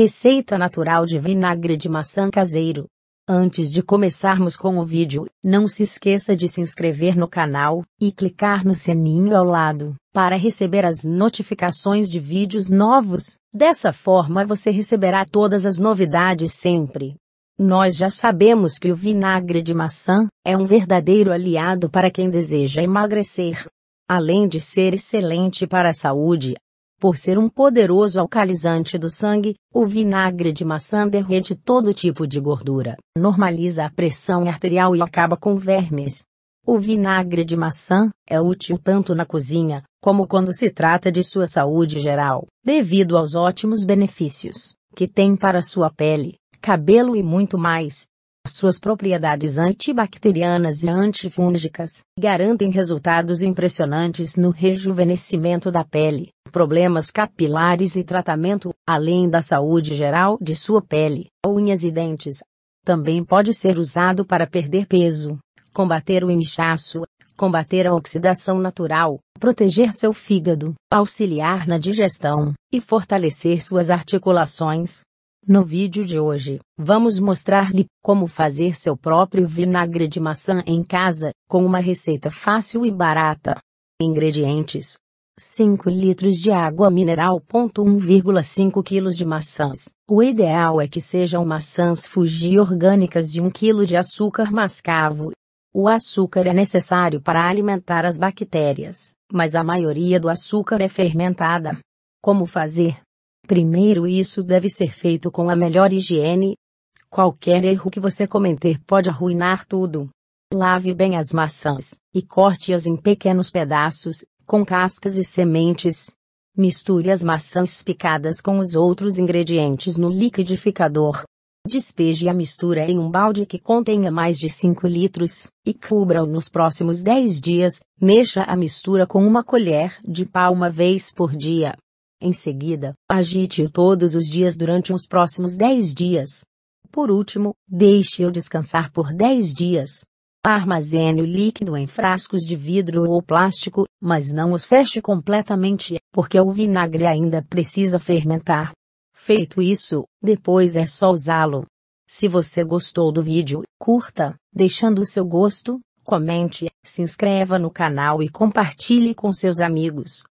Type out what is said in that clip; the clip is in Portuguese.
Receita natural de vinagre de maçã caseiro. Antes de começarmos com o vídeo, não se esqueça de se inscrever no canal e clicar no sininho ao lado para receber as notificações de vídeos novos. Dessa forma você receberá todas as novidades sempre. Nós já sabemos que o vinagre de maçã é um verdadeiro aliado para quem deseja emagrecer. Além de ser excelente para a saúde, por ser um poderoso alcalizante do sangue, o vinagre de maçã derrete todo tipo de gordura, normaliza a pressão arterial e acaba com vermes. O vinagre de maçã é útil tanto na cozinha, como quando se trata de sua saúde geral, devido aos ótimos benefícios que tem para sua pele, cabelo e muito mais. Suas propriedades antibacterianas e antifúngicas garantem resultados impressionantes no rejuvenescimento da pele, problemas capilares e tratamento, além da saúde geral de sua pele, unhas e dentes. Também pode ser usado para perder peso, combater o inchaço, combater a oxidação natural, proteger seu fígado, auxiliar na digestão e fortalecer suas articulações. No vídeo de hoje, vamos mostrar-lhe como fazer seu próprio vinagre de maçã em casa, com uma receita fácil e barata. Ingredientes: 5 litros de água mineral. 1,5 quilos de maçãs. O ideal é que sejam maçãs Fuji orgânicas e 1 quilo de açúcar mascavo. O açúcar é necessário para alimentar as bactérias, mas a maioria do açúcar é fermentada. Como fazer? Primeiro, isso deve ser feito com a melhor higiene. Qualquer erro que você cometer pode arruinar tudo. Lave bem as maçãs e corte-as em pequenos pedaços, com cascas e sementes. Misture as maçãs picadas com os outros ingredientes no liquidificador. Despeje a mistura em um balde que contenha mais de 5 litros, e cubra-o nos próximos 10 dias, mexa a mistura com uma colher de pau uma vez por dia. Em seguida, agite-o todos os dias durante os próximos 10 dias. Por último, deixe-o descansar por 10 dias. Armazene o líquido em frascos de vidro ou plástico, mas não os feche completamente, porque o vinagre ainda precisa fermentar. Feito isso, depois é só usá-lo. Se você gostou do vídeo, curta, deixando o seu gosto, comente, se inscreva no canal e compartilhe com seus amigos.